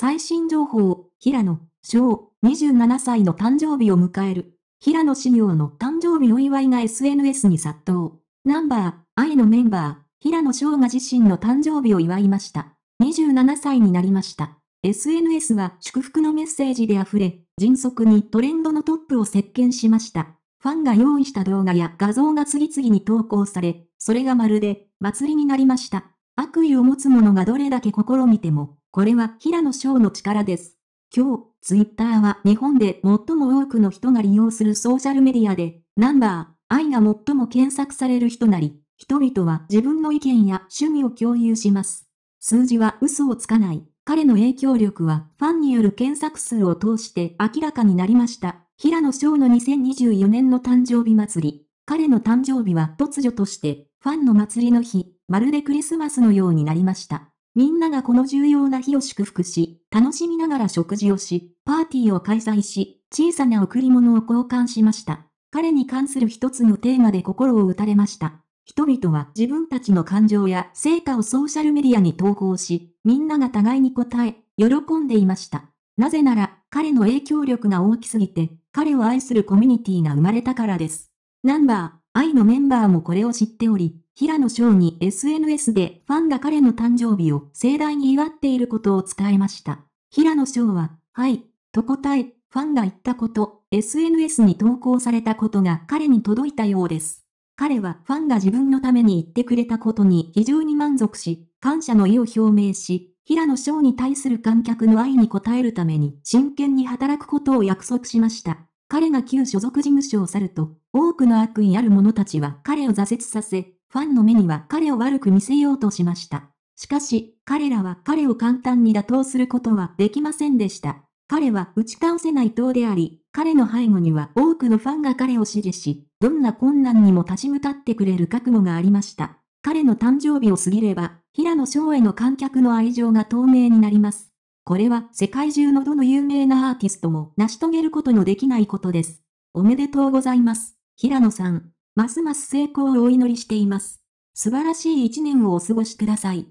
最新情報、平野、翔、27歳の誕生日を迎える。平野志耀の誕生日お祝いが SNS に殺到。ナンバー、愛のメンバー、平野翔が自身の誕生日を祝いました。27歳になりました。SNS は祝福のメッセージで溢れ、迅速にトレンドのトップを席巻しました。ファンが用意した動画や画像が次々に投稿され、それがまるで祭りになりました。悪意を持つ者がどれだけ試みても、これは平野翔の力です。今日、ツイッターは日本で最も多くの人が利用するソーシャルメディアで、ナンバー、愛が最も検索される人なり、人々は自分の意見や趣味を共有します。数字は嘘をつかない。彼の影響力はファンによる検索数を通して明らかになりました。平野翔の2024年の誕生日祭り。彼の誕生日は突如としてファンの祭りの日、まるでクリスマスのようになりました。みんながこの重要な日を祝福し、楽しみながら食事をし、パーティーを開催し、小さな贈り物を交換しました。彼に関する一つのテーマで心を打たれました。人々は自分たちの感情や成果をソーシャルメディアに投稿し、みんなが互いに応え、喜んでいました。なぜなら、彼の影響力が大きすぎて、彼を愛するコミュニティが生まれたからです。ナンバー愛のメンバーもこれを知っており、平野翔に SNS でファンが彼の誕生日を盛大に祝っていることを伝えました。平野翔は、はい、と答え、ファンが言ったこと、SNS に投稿されたことが彼に届いたようです。彼はファンが自分のために言ってくれたことに非常に満足し、感謝の意を表明し、平野翔に対する観客の愛に応えるために真剣に働くことを約束しました。彼が旧所属事務所を去ると、多くの悪意ある者たちは彼を挫折させ、ファンの目には彼を悪く見せようとしました。しかし、彼らは彼を簡単に打倒することはできませんでした。彼は打ち倒せない党であり、彼の背後には多くのファンが彼を支持し、どんな困難にも立ち向かってくれる覚悟がありました。彼の誕生日を過ぎれば、平野翔への観客の愛情が透明になります。これは世界中のどの有名なアーティストも成し遂げることのできないことです。おめでとうございます。平野さん、ますます成功をお祈りしています。素晴らしい一年をお過ごしください。